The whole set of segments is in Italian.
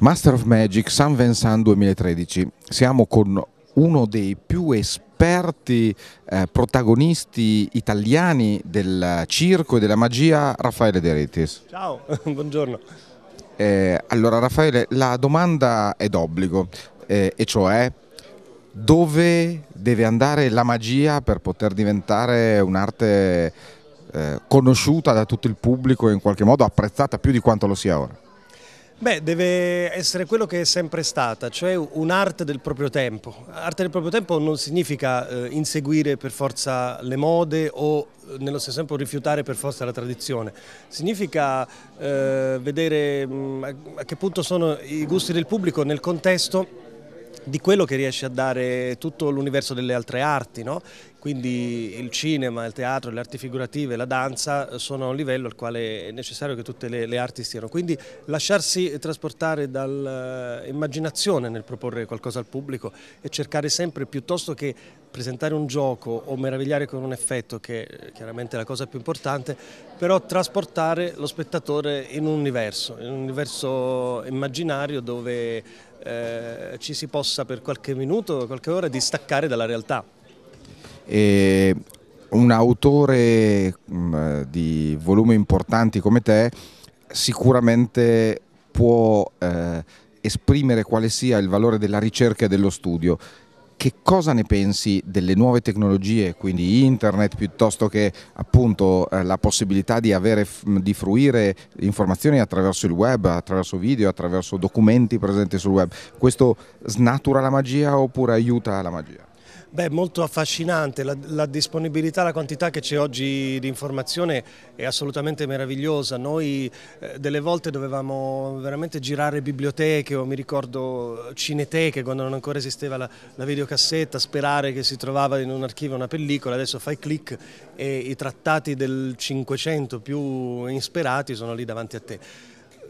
Master of Magic San Vincent 2013. Siamo con uno dei più esperti eh, protagonisti italiani del circo e della magia, Raffaele De Retis. Ciao, buongiorno. Eh, allora Raffaele, la domanda è d'obbligo, eh, e cioè dove deve andare la magia per poter diventare un'arte eh, conosciuta da tutto il pubblico e in qualche modo apprezzata più di quanto lo sia ora? Beh, deve essere quello che è sempre stata, cioè un'arte del proprio tempo. Arte del proprio tempo non significa eh, inseguire per forza le mode o eh, nello stesso tempo rifiutare per forza la tradizione, significa eh, vedere mh, mm, a che punto sono i gusti del pubblico nel contesto di quello che riesce a dare tutto l'universo delle altre arti, no? quindi il cinema, il teatro, le arti figurative, la danza sono a un livello al quale è necessario che tutte le, le arti siano, quindi lasciarsi trasportare dall'immaginazione eh, nel proporre qualcosa al pubblico e cercare sempre piuttosto che presentare un gioco o meravigliare con un effetto che è chiaramente la cosa più importante, però trasportare lo spettatore in un universo, in un universo immaginario dove eh, ci si possa per qualche minuto, qualche ora distaccare dalla realtà. E un autore mh, mm, di volumi importanti come te sicuramente può eh, esprimere quale sia il valore della ricerca e dello studio che cosa ne pensi delle nuove tecnologie, quindi internet piuttosto che appunto eh, la possibilità di, avere, di fruire informazioni attraverso il web, attraverso video, attraverso documenti presenti sul web? Questo snatura la magia oppure aiuta la magia? Beh, molto affascinante, la, la, disponibilità, la quantità che c'è oggi di informazione è assolutamente meravigliosa. Noi eh, delle volte dovevamo veramente girare biblioteche o mi ricordo cineteche quando non ancora esisteva la, la videocassetta, sperare che si trovava in un archivio una pellicola, adesso fai clic e i trattati del 500 più insperati sono lì davanti a te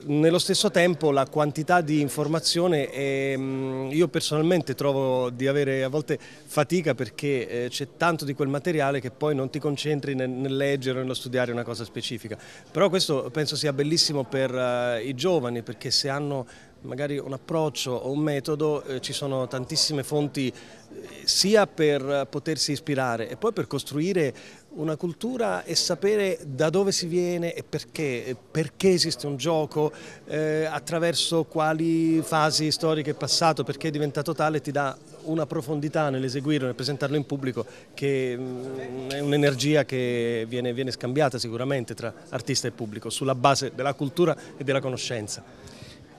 nello stesso tempo la quantità di informazione eh, io personalmente trovo di avere a volte fatica perché eh, c'è tanto di quel materiale che poi non ti concentri nel, nel leggere o nello studiare una cosa specifica. Però questo penso sia bellissimo per eh, i giovani perché se hanno magari un approccio o un metodo, eh, ci sono tantissime fonti eh, sia per eh, potersi ispirare e poi per costruire una cultura e sapere da dove si viene e perché, perché esiste un gioco, eh, attraverso quali fasi storiche è passato, perché è diventato tale, ti dà una profondità nell'eseguirlo, nel presentarlo in pubblico, che mh, mm, è un'energia che viene, viene scambiata sicuramente tra artista e pubblico, sulla base della cultura e della conoscenza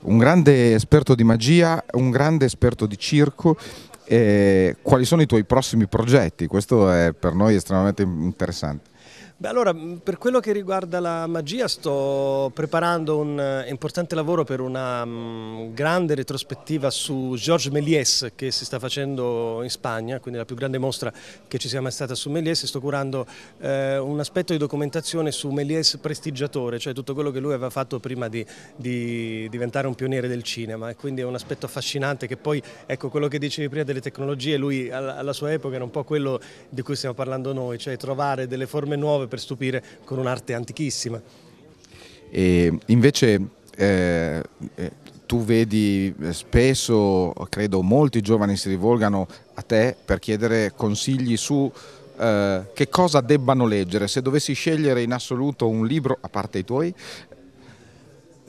un grande esperto di magia, un grande esperto di circo. Eh, quali sono i tuoi prossimi progetti? Questo è per noi estremamente interessante. Beh, allora, mm, per quello che riguarda la magia sto preparando un eh, importante lavoro per una um, grande retrospettiva su Georges Méliès che si sta facendo in Spagna, quindi la più grande mostra che ci sia mai stata su Méliès. Sto curando eh, un aspetto di documentazione su Méliès prestigiatore, cioè tutto quello che lui aveva fatto prima di, di diventare un pioniere del cinema e quindi è un aspetto affascinante che poi, ecco, quello che dicevi prima delle tecnologie, lui alla, alla sua epoca era un po' quello di cui stiamo parlando noi, cioè trovare delle forme nuove per stupire con un'arte antichissima. E invece eh, eh tu vedi eh, spesso, credo molti giovani si rivolgano a te per chiedere consigli su eh, che cosa debbano leggere, se dovessi scegliere in assoluto un libro, a parte i tuoi,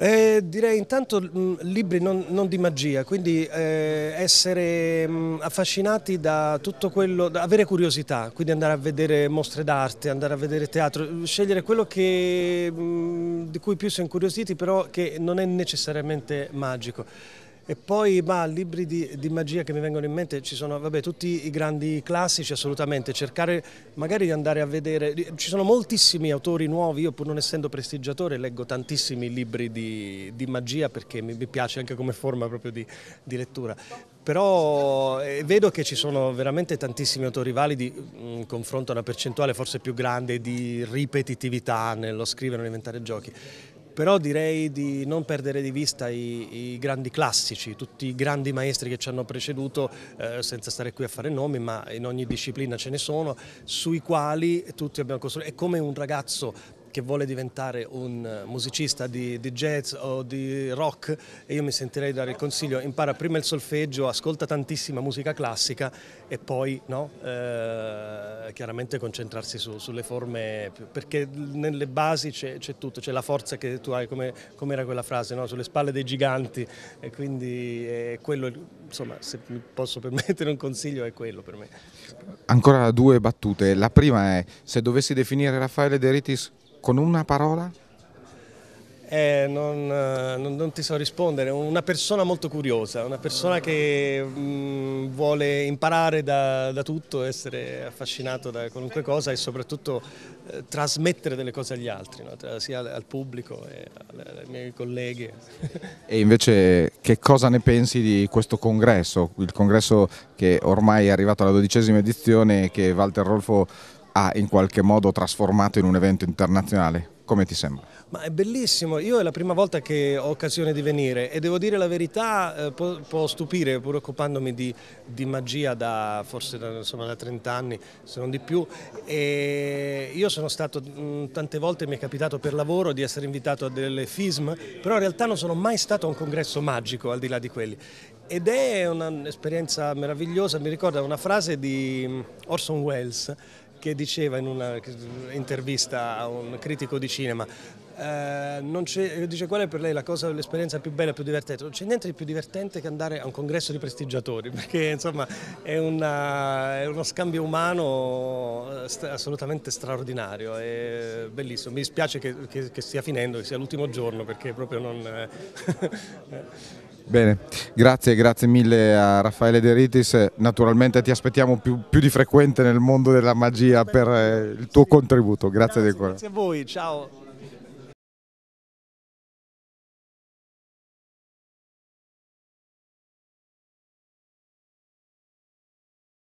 eh, direi intanto mh, mm, libri non, non, di magia, quindi eh, essere mh, mm, affascinati da tutto quello, da avere curiosità, quindi andare a vedere mostre d'arte, andare a vedere teatro, scegliere quello che, mh, mm, di cui più si è incuriositi però che non è necessariamente magico. E poi, ma libri di, di, magia che mi vengono in mente, ci sono vabbè, tutti i grandi classici assolutamente, cercare magari di andare a vedere, ci sono moltissimi autori nuovi, io pur non essendo prestigiatore leggo tantissimi libri di, di magia perché mi, mi, piace anche come forma proprio di, di lettura, però eh, vedo che ci sono veramente tantissimi autori validi in mm, confronto a una percentuale forse più grande di ripetitività nello scrivere o inventare giochi però direi di non perdere di vista i, i grandi classici, tutti i grandi maestri che ci hanno preceduto, eh, senza stare qui a fare nomi, ma in ogni disciplina ce ne sono, sui quali tutti abbiamo costruito, è come un ragazzo che vuole diventare un musicista di, di, jazz o di rock e io mi sentirei dare il consiglio, impara prima il solfeggio, ascolta tantissima musica classica e poi no, eh, chiaramente concentrarsi su, sulle forme, perché nelle basi c'è, tutto, c'è la forza che tu hai, come, com era quella frase, no? sulle spalle dei giganti e quindi è quello, insomma se mi posso permettere un consiglio è quello per me. Ancora due battute, la prima è se dovessi definire Raffaele De Ritis con una parola? Eh, non, eh, non, non, ti so rispondere, una persona molto curiosa, una persona che mh, mm, vuole imparare da, da, tutto, essere affascinato da qualunque cosa e soprattutto eh, trasmettere delle cose agli altri, no? Tra, sia al, al pubblico e alle, ai miei colleghi. E invece che cosa ne pensi di questo congresso, il congresso che ormai è arrivato alla dodicesima edizione e che Walter Rolfo ha in qualche modo trasformato in un evento internazionale? Come ti sembra? Ma è bellissimo, io è la prima volta che ho occasione di venire e devo dire la verità, eh, può, può, stupire, pur occupandomi di, di magia da forse da, insomma, da, 30 anni, se non di più. E io sono stato, mh, mm, tante volte mi è capitato per lavoro di essere invitato a delle FISM, però in realtà non sono mai stato a un congresso magico al di là di quelli. Ed è un'esperienza meravigliosa, mi ricorda una frase di mm, Orson Welles che diceva in una intervista a un critico di cinema eh, eh, dice qual è per lei l'esperienza più bella, più divertente. Non c'è niente di più divertente che andare a un congresso di prestigiatori, perché insomma è, una, è uno scambio umano eh, st assolutamente straordinario, è bellissimo. Mi spiace che, che, che stia finendo, che sia l'ultimo giorno, perché proprio non... Eh, Bene, grazie, grazie mille a Raffaele De Ritis, naturalmente ti aspettiamo più, più di frequente nel mondo della magia per il tuo contributo, grazie, grazie di cuore. Grazie a voi, ciao.